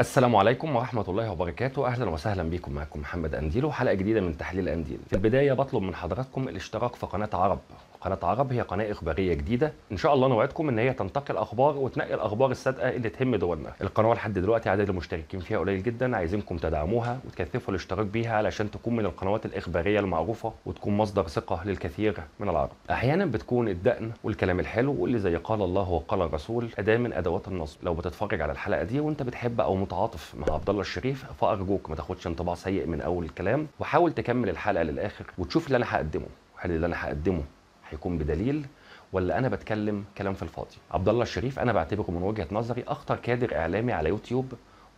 السلام عليكم ورحمة الله وبركاته أهلا وسهلا بكم معكم محمد أنديل وحلقة جديدة من تحليل أنديل في البداية بطلب من حضراتكم الاشتراك في قناة عرب قناه عرب هي قناه اخباريه جديده ان شاء الله نوعدكم ان هي تنتقي الأخبار وتنقي الاخبار الصادقه اللي تهم دولنا القناه لحد دلوقتي عدد المشتركين فيها قليل جدا عايزينكم تدعموها وتكثفوا الاشتراك بيها علشان تكون من القنوات الاخباريه المعروفه وتكون مصدر ثقه للكثير من العرب احيانا بتكون الدقن والكلام الحلو واللي زي قال الله وقال الرسول اداه من ادوات النصر لو بتتفرج على الحلقه دي وانت بتحب او متعاطف مع عبد الله الشريف فارجوك ما تاخدش انطباع سيء من اول الكلام وحاول تكمل الحلقه للاخر وتشوف اللي انا هقدمه هل اللي انا هقدمه هيكون بدليل ولا انا بتكلم كلام في الفاضي عبد الله الشريف انا بعتبره من وجهه نظري اخطر كادر اعلامي على يوتيوب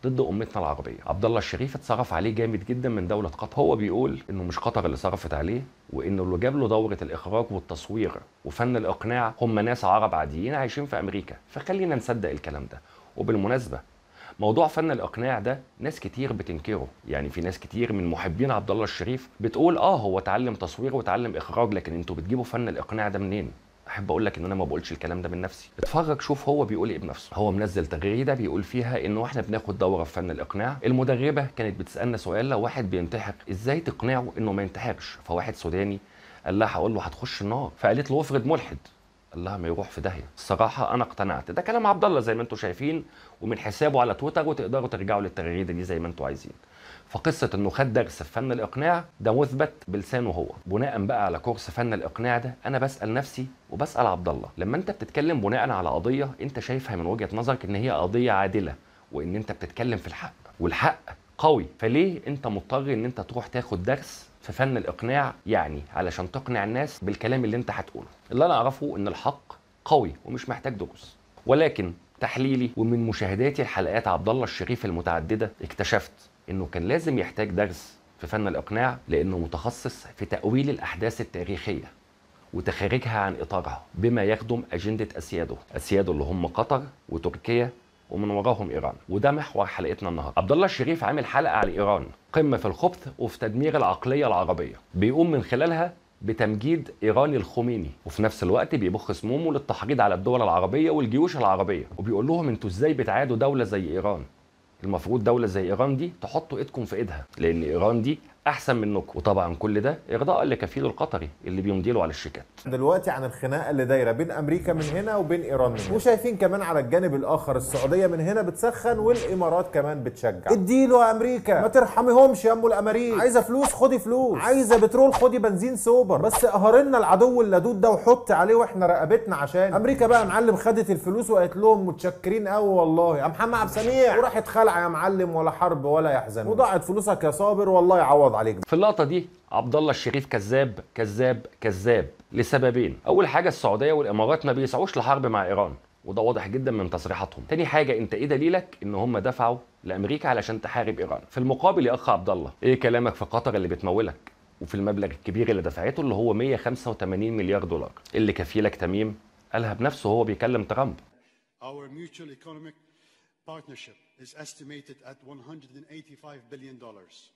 ضد امتنا العربيه عبد الله الشريف اتصرف عليه جامد جدا من دوله قطر هو بيقول انه مش قطر اللي صرفت عليه وانه اللي جاب له دوره الاخراج والتصوير وفن الاقناع هم ناس عرب عاديين عايشين في امريكا فخلينا نصدق الكلام ده وبالمناسبه موضوع فن الاقناع ده ناس كتير بتنكره يعني في ناس كتير من محبين عبد الله الشريف بتقول اه هو اتعلم تصوير واتعلم اخراج لكن انتوا بتجيبوا فن الاقناع ده منين احب اقول لك ان انا ما بقولش الكلام ده من نفسي اتفرج شوف هو بيقول ايه بنفسه هو منزل تغريده بيقول فيها انه احنا بناخد دوره في فن الاقناع المدربه كانت بتسالنا سؤال لو واحد بينتحر ازاي تقنعه انه ما ينتحرش فواحد سوداني قال لها هقول له هتخش النار فقالت له افرض ملحد قال لها ما يروح في داهيه الصراحه انا اقتنعت ده كلام عبد الله زي ما انتم شايفين ومن حسابه على تويتر وتقدروا ترجعوا للتغريده دي زي ما انتم عايزين فقصه انه خد درس في فن الاقناع ده مثبت بلسانه هو بناء بقى على كورس فن الاقناع ده انا بسال نفسي وبسال عبد الله لما انت بتتكلم بناء على قضيه انت شايفها من وجهه نظرك ان هي قضيه عادله وان انت بتتكلم في الحق والحق قوي فليه انت مضطر ان انت تروح تاخد درس في فن الاقناع يعني علشان تقنع الناس بالكلام اللي انت هتقوله اللي انا اعرفه ان الحق قوي ومش محتاج دروس ولكن تحليلي ومن مشاهداتي لحلقات عبد الله الشريف المتعدده اكتشفت انه كان لازم يحتاج درس في فن الاقناع لانه متخصص في تاويل الاحداث التاريخيه وتخارجها عن اطارها بما يخدم اجنده اسياده اسياده اللي هم قطر وتركيا ومن وراهم ايران وده محور حلقتنا النهارده عبد الله الشريف عامل حلقه على ايران قمه في الخبث وفي تدمير العقليه العربيه بيقوم من خلالها بتمجيد ايراني الخميني وفي نفس الوقت بيبخ سمومه للتحريض على الدول العربيه والجيوش العربيه وبيقول لهم انتوا ازاي بتعادوا دوله زي ايران المفروض دوله زي ايران دي تحطوا ايدكم في ايدها لان ايران دي احسن منكم وطبعا كل ده اغضاء لكفيله القطري اللي له على الشيكات دلوقتي عن الخناقه اللي دايره بين امريكا من هنا وبين ايران من هنا وشايفين كمان على الجانب الاخر السعوديه من هنا بتسخن والامارات كمان بتشجع اديله امريكا ما ترحميهمش يا ام الامريك عايزه فلوس خدي فلوس عايزه بترول خدي بنزين سوبر بس قهرنا العدو اللدود ده وحط عليه واحنا رقبتنا عشان امريكا بقى معلم خدت الفلوس وقالت لهم متشكرين قوي والله يا محمد عبد السميع وراحت خلع يا معلم ولا حرب ولا يحزن وضاعت فلوسك يا صابر والله يعوض عليك في اللقطه دي عبد الله الشريف كذاب كذاب كذاب لسببين اول حاجه السعوديه والامارات ما بيسعوش لحرب مع ايران وده واضح جدا من تصريحاتهم تاني حاجه انت ايه دليلك ان هم دفعوا لامريكا علشان تحارب ايران في المقابل يا اخ عبد الله ايه كلامك في قطر اللي بتمولك وفي المبلغ الكبير اللي دفعته اللي هو 185 مليار دولار اللي كفيلك تميم قالها بنفسه وهو بيكلم ترامب Our mutual economic partnership is estimated at 185 billion dollars.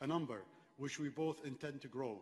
a number which we both intend to grow.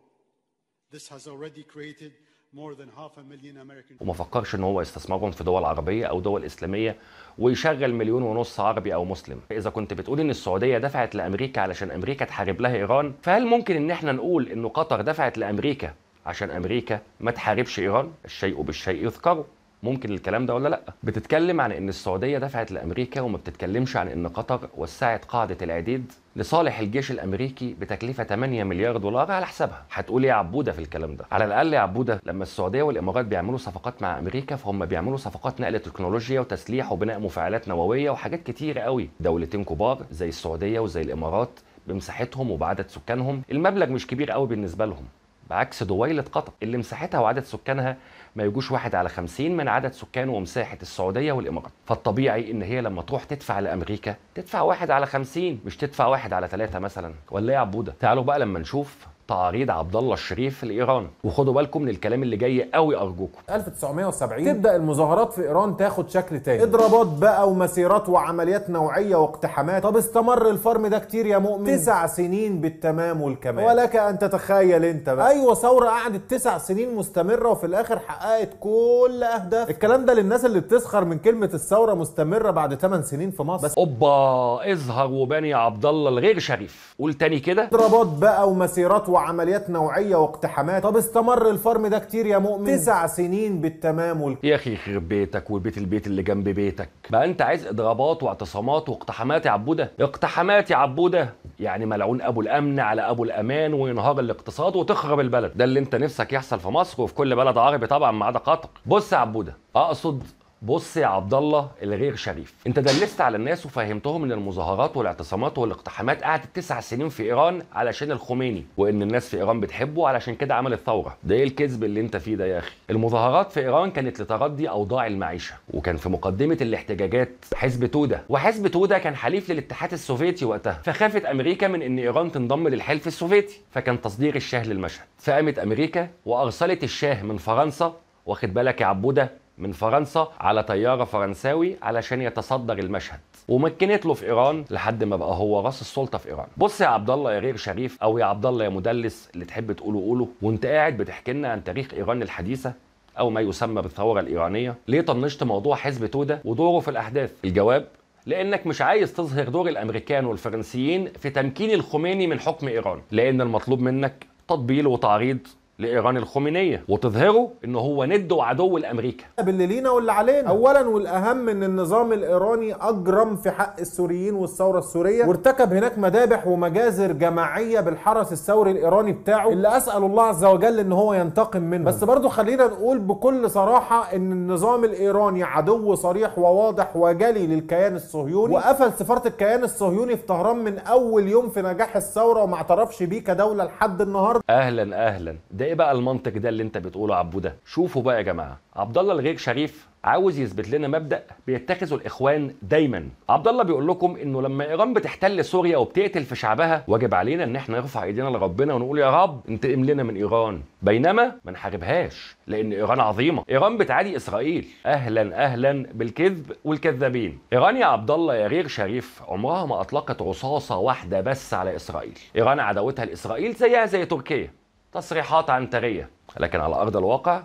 This has already created more than half a million American وما فكرش ان هو يستثمرهم في دول عربيه او دول اسلاميه ويشغل مليون ونص عربي او مسلم اذا كنت بتقول ان السعوديه دفعت لامريكا علشان امريكا تحارب لها ايران فهل ممكن ان احنا نقول ان قطر دفعت لامريكا عشان امريكا ما تحاربش ايران الشيء بالشيء يذكره ممكن الكلام ده ولا لا بتتكلم عن ان السعوديه دفعت لامريكا وما بتتكلمش عن ان قطر وسعت قاعده العديد لصالح الجيش الامريكي بتكلفه 8 مليار دولار على حسابها هتقول يا عبوده في الكلام ده على الاقل يا عبوده لما السعوديه والامارات بيعملوا صفقات مع امريكا فهم بيعملوا صفقات نقل تكنولوجيا وتسليح وبناء مفاعلات نوويه وحاجات كتير قوي دولتين كبار زي السعوديه وزي الامارات بمساحتهم وبعدد سكانهم المبلغ مش كبير قوي بالنسبه لهم بعكس دويلة قطر اللي مساحتها وعدد سكانها ما يجوش واحد على خمسين من عدد سكان ومساحة السعودية والإمارات فالطبيعي إن هي لما تروح تدفع لأمريكا تدفع واحد على خمسين مش تدفع واحد على ثلاثة مثلا ولا يا عبودة تعالوا بقى لما نشوف تعريض عبد الله الشريف لايران وخدوا بالكم من الكلام اللي جاي قوي ارجوكم 1970 تبدا المظاهرات في ايران تاخد شكل تاني اضرابات بقى ومسيرات وعمليات نوعيه واقتحامات طب استمر الفرم ده كتير يا مؤمن تسع سنين بالتمام والكمال ولك ان تتخيل انت بقى ايوه ثوره قعدت تسع سنين مستمره وفي الاخر حققت كل اهداف الكلام ده للناس اللي بتسخر من كلمه الثوره مستمره بعد 8 سنين في مصر بس اوبا اظهر وبني عبد الله الغير شريف قول تاني كده اضرابات بقى ومسيرات وعمليات نوعيه واقتحامات طب استمر الفرم ده كتير يا مؤمن تسع سنين بالتمام يا اخي خير بيتك والبيت البيت اللي جنب بيتك بقى انت عايز اضرابات واعتصامات واقتحامات يا عبوده اقتحامات يا عبوده يعني ملعون ابو الامن على ابو الامان وينهار الاقتصاد وتخرب البلد ده اللي انت نفسك يحصل في مصر وفي كل بلد عربي طبعا ما عدا قطر بص يا عبوده اقصد بص يا عبد الله الغير شريف انت دلست على الناس وفهمتهم ان المظاهرات والاعتصامات والاقتحامات قعدت تسع سنين في ايران علشان الخميني وان الناس في ايران بتحبه علشان كده عمل الثوره ده ايه الكذب اللي انت فيه ده يا اخي المظاهرات في ايران كانت لتردي اوضاع المعيشه وكان في مقدمه الاحتجاجات حزب توده وحزب توده كان حليف للاتحاد السوفيتي وقتها فخافت امريكا من ان ايران تنضم للحلف السوفيتي فكان تصدير الشاه للمشهد فقامت امريكا وارسلت الشاه من فرنسا واخد بالك يا عبوده من فرنسا على طيارة فرنساوي علشان يتصدر المشهد ومكنت له في ايران لحد ما بقى هو راس السلطه في ايران بص يا عبد الله يا غير شريف او يا عبد الله يا مدلس اللي تحب تقوله قوله وانت قاعد بتحكي لنا عن تاريخ ايران الحديثه او ما يسمى بالثوره الايرانيه ليه طنشت موضوع حزب توده ودوره في الاحداث الجواب لانك مش عايز تظهر دور الامريكان والفرنسيين في تمكين الخميني من حكم ايران لان المطلوب منك تطبيل وتعريض لايران الخمينيه وتظهره ان هو ند وعدو لامريكا باللي لينا واللي علينا اولا والاهم ان النظام الايراني اجرم في حق السوريين والثوره السوريه وارتكب هناك مذابح ومجازر جماعيه بالحرس الثوري الايراني بتاعه اللي اسال الله عز وجل ان هو ينتقم منه بس برضه خلينا نقول بكل صراحه ان النظام الايراني عدو صريح وواضح وجلي للكيان الصهيوني وقفل سفاره الكيان الصهيوني في طهران من اول يوم في نجاح الثوره وما اعترفش بيه كدوله لحد النهارده اهلا اهلا ده ايه بقى المنطق ده اللي انت بتقوله عبو ده شوفوا بقى يا جماعه عبد الله الغير شريف عاوز يثبت لنا مبدا بيتخذه الاخوان دايما عبد الله بيقول لكم انه لما ايران بتحتل سوريا وبتقتل في شعبها واجب علينا ان احنا نرفع ايدينا لربنا ونقول يا رب انتقم لنا من ايران بينما ما نحاربهاش لان ايران عظيمه ايران بتعادي اسرائيل اهلا اهلا بالكذب والكذابين ايران يا عبد الله يا غير شريف عمرها ما اطلقت رصاصه واحده بس على اسرائيل ايران عداوتها لاسرائيل زيها زي تركيا تصريحات عنتريه لكن على ارض الواقع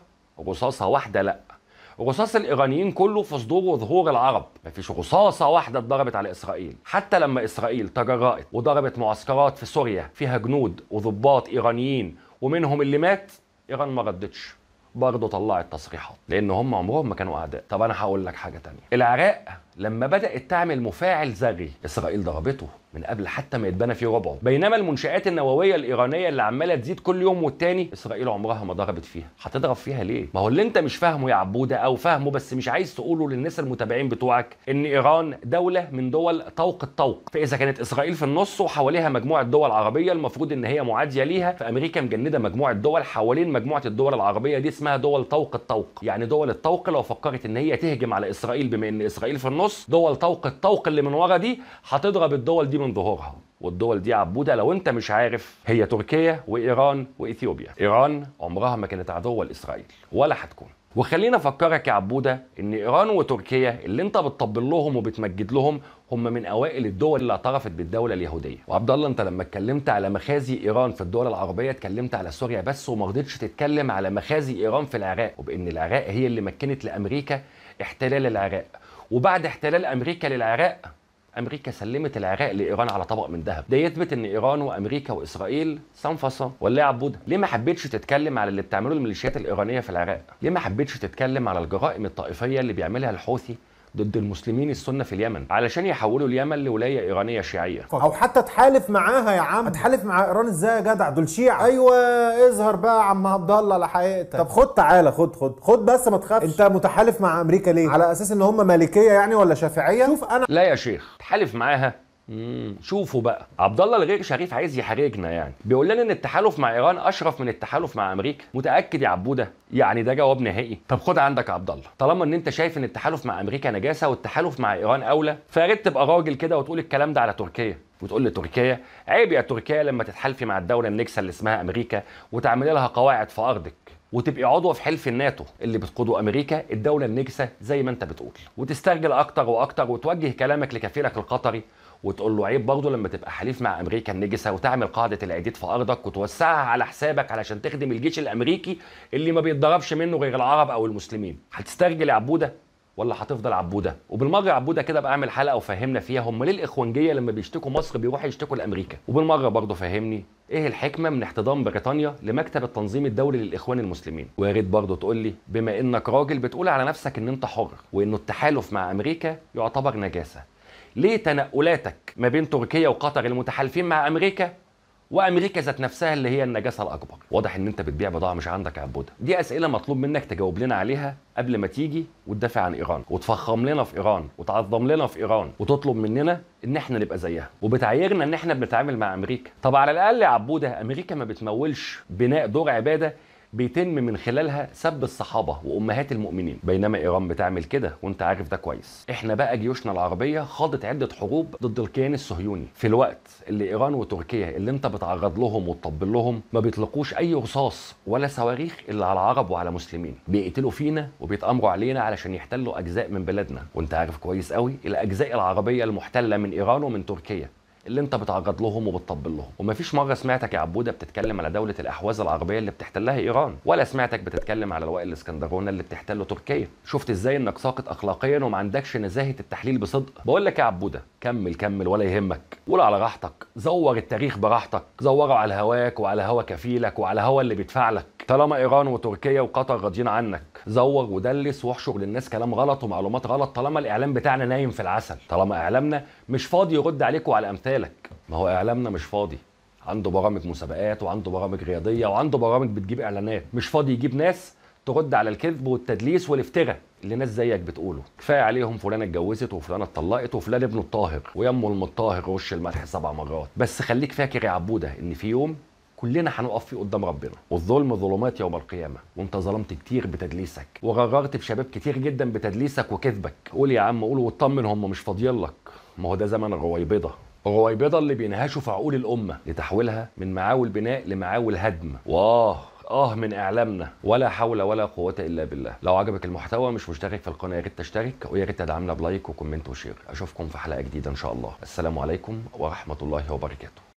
رصاصه واحده لا رصاص الايرانيين كله في صدور وظهور العرب مفيش رصاصه واحده اتضربت على اسرائيل حتى لما اسرائيل تجرأت وضربت معسكرات في سوريا فيها جنود وضباط ايرانيين ومنهم اللي مات ايران ما ردتش برضه طلعت تصريحات لان هم عمرهم ما كانوا اعداء طب انا هقول لك حاجه تانية العراق لما بدأت تعمل مفاعل زغي إسرائيل ضربته من قبل حتى ما يتبنى فيه ربعه بينما المنشآت النووية الإيرانية اللي عمالة تزيد كل يوم والتاني إسرائيل عمرها ما ضربت فيها هتضرب فيها ليه؟ ما هو اللي أنت مش فاهمه يا عبودة أو فاهمه بس مش عايز تقوله للناس المتابعين بتوعك إن إيران دولة من دول طوق الطوق فإذا كانت إسرائيل في النص وحواليها مجموعة دول عربية المفروض إن هي معادية ليها فأمريكا مجندة مجموعة دول حوالين مجموعة الدول العربية دي اسمها دول طوق الطوق يعني دول الطوق لو فكرت إن هي تهجم على إسرائيل بما إن إسرائيل في النص النص دول طوق الطوق اللي من ورا دي هتضرب الدول دي من ظهورها والدول دي عبودة لو انت مش عارف هي تركيا وإيران وإثيوبيا إيران عمرها ما كانت عدوة لإسرائيل ولا هتكون وخلينا افكرك يا عبوده ان ايران وتركيا اللي انت بتطبل لهم وبتمجد لهم هم من اوائل الدول اللي اعترفت بالدوله اليهوديه وعبد الله انت لما اتكلمت على مخازي ايران في الدول العربيه اتكلمت على سوريا بس وما رضيتش تتكلم على مخازي ايران في العراق وبان العراق هي اللي مكنت لامريكا احتلال العراق وبعد احتلال امريكا للعراق امريكا سلمت العراق لايران على طبق من ذهب ده يثبت ان ايران وامريكا واسرائيل صنفصه ولا عبودة ليه ما حبيتش تتكلم على اللي بتعمله الميليشيات الايرانيه في العراق ليه ما حبيتش تتكلم على الجرائم الطائفيه اللي بيعملها الحوثي ضد المسلمين السنه في اليمن علشان يحولوا اليمن لولايه ايرانيه شيعيه او حتى تحالف معاها يا عم هتحالف مع ايران ازاي يا جدع دول شيعه ايوه اظهر بقى يا عم عبد الله على حقيقتك طب خد تعالى خد خد خد بس ما تخافش انت متحالف مع امريكا ليه على اساس ان هم مالكيه يعني ولا شافعيه شوف انا لا يا شيخ تحالف معاها مم. شوفوا بقى عبد الله الغير شريف عايز يحرجنا يعني بيقول لنا ان التحالف مع ايران اشرف من التحالف مع امريكا متاكد يا عبوده يعني ده جواب نهائي طب خد عندك يا عبد الله طالما ان انت شايف ان التحالف مع امريكا نجاسه والتحالف مع ايران اولى فيا تبقى راجل كده وتقول الكلام ده على تركيا وتقول لتركيا عيب يا تركيا لما تتحالفي مع الدوله النكسه اللي اسمها امريكا وتعملي لها قواعد في ارضك وتبقي عضو في حلف الناتو اللي بتقوده امريكا الدوله النجسه زي ما انت بتقول وتسترجل اكتر واكتر وتوجه كلامك لكفيلك القطري وتقول له عيب برضه لما تبقى حليف مع امريكا النجسه وتعمل قاعده العديد في ارضك وتوسعها على حسابك علشان تخدم الجيش الامريكي اللي ما بيتضربش منه غير العرب او المسلمين هتسترجل يا عبوده ولا هتفضل عبوده وبالمره يا عبوده كده بعمل حلقه وفهمنا فيها هم ليه الاخوانجيه لما بيشتكوا مصر بيروحوا يشتكوا لامريكا وبالمره برضه فهمني ايه الحكمه من احتضان بريطانيا لمكتب التنظيم الدولي للاخوان المسلمين ويا ريت برضه تقول لي بما انك راجل بتقول على نفسك ان انت حر وانه التحالف مع امريكا يعتبر نجاسه ليه تنقلاتك ما بين تركيا وقطر المتحالفين مع امريكا وامريكا ذات نفسها اللي هي النجاسه الاكبر واضح ان انت بتبيع بضاعه مش عندك يا عبوده دي اسئله مطلوب منك تجاوب لنا عليها قبل ما تيجي وتدافع عن ايران وتفخم لنا في ايران وتعظم لنا في ايران وتطلب مننا ان احنا نبقى زيها وبتعايرنا ان احنا بنتعامل مع امريكا طب على الاقل يا عبوده امريكا ما بتمولش بناء دور عباده بيتم من خلالها سب الصحابه وامهات المؤمنين بينما ايران بتعمل كده وانت عارف ده كويس احنا بقى جيوشنا العربيه خاضت عده حروب ضد الكيان الصهيوني في الوقت اللي ايران وتركيا اللي انت بتعرض لهم وتطبل لهم ما بيطلقوش اي رصاص ولا صواريخ الا على العرب وعلى مسلمين بيقتلوا فينا وبيتامروا علينا علشان يحتلوا اجزاء من بلادنا وانت عارف كويس قوي الاجزاء العربيه المحتله من ايران ومن تركيا اللي انت بتعرض لهم وبتطبل لهم ومفيش مره سمعتك يا عبوده بتتكلم على دوله الاحواز العربيه اللي بتحتلها ايران ولا سمعتك بتتكلم على لواء الاسكندرونه اللي بتحتله تركيا شفت ازاي انك ساقط اخلاقيا وما عندكش نزاهه التحليل بصدق بقول لك يا عبوده كمل كمل ولا يهمك قول على راحتك زور التاريخ براحتك زوره على هواك وعلى هوا كفيلك وعلى هوا اللي بيدفع لك طالما ايران وتركيا وقطر راضيين عنك زور ودلس واحشر للناس كلام غلط ومعلومات غلط طالما الاعلام بتاعنا نايم في العسل طالما اعلامنا مش فاضي يرد عليك وعلى امثالك ما هو اعلامنا مش فاضي عنده برامج مسابقات وعنده برامج رياضيه وعنده برامج بتجيب اعلانات مش فاضي يجيب ناس ترد على الكذب والتدليس والافتراء اللي ناس زيك بتقوله كفايه عليهم فلانه اتجوزت وفلانه اتطلقت وفلان ابنه الطاهر ويمه الطاهر رش الملح سبع مرات بس خليك فاكر يا عبوده ان في يوم كلنا هنقف فيه قدام ربنا والظلم ظلمات يوم القيامه وانت ظلمت كتير بتدليسك في بشباب كتير جدا بتدليسك وكذبك قول يا عم قول واطمن هم مش فاضيين لك ما هو ده زمن الرويبضه الرويبضه اللي بينهشوا في عقول الامه لتحويلها من معاول بناء لمعاول هدم واه اه من اعلامنا ولا حول ولا قوه الا بالله لو عجبك المحتوى مش مشترك في القناه يا ريت تشترك ويا ريت تدعمنا بلايك وكومنت وشير اشوفكم في حلقه جديده ان شاء الله السلام عليكم ورحمه الله وبركاته